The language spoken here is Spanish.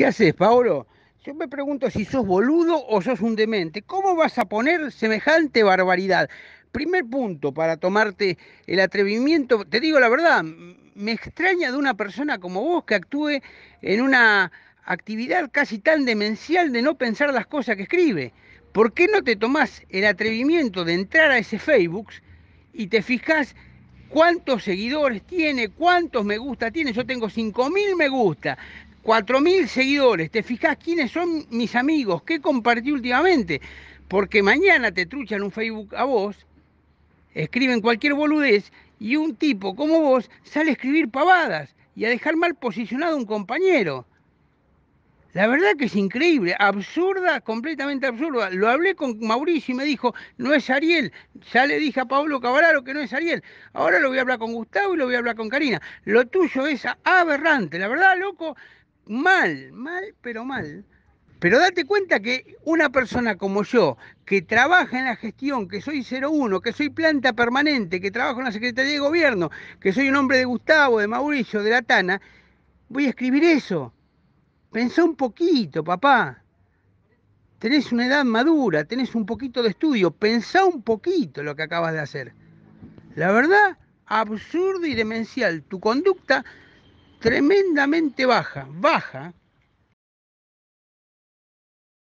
¿Qué haces, Paolo? Yo me pregunto si sos boludo o sos un demente. ¿Cómo vas a poner semejante barbaridad? Primer punto para tomarte el atrevimiento, te digo la verdad, me extraña de una persona como vos que actúe en una actividad casi tan demencial de no pensar las cosas que escribe. ¿Por qué no te tomás el atrevimiento de entrar a ese Facebook y te fijas cuántos seguidores tiene, cuántos me gusta tiene. Yo tengo 5.000 me gusta, 4.000 seguidores. Te fijas quiénes son mis amigos, qué compartí últimamente. Porque mañana te truchan un Facebook a vos, escriben cualquier boludez y un tipo como vos sale a escribir pavadas y a dejar mal posicionado a un compañero. La verdad que es increíble, absurda, completamente absurda. Lo hablé con Mauricio y me dijo, no es Ariel. Ya le dije a Pablo Cabararo que no es Ariel. Ahora lo voy a hablar con Gustavo y lo voy a hablar con Karina. Lo tuyo es aberrante. La verdad, loco, mal, mal, pero mal. Pero date cuenta que una persona como yo, que trabaja en la gestión, que soy 01, que soy planta permanente, que trabajo en la Secretaría de Gobierno, que soy un hombre de Gustavo, de Mauricio, de la Tana, voy a escribir eso. Pensá un poquito, papá. Tenés una edad madura, tenés un poquito de estudio, pensá un poquito lo que acabas de hacer. La verdad, absurdo y demencial. Tu conducta tremendamente baja, baja,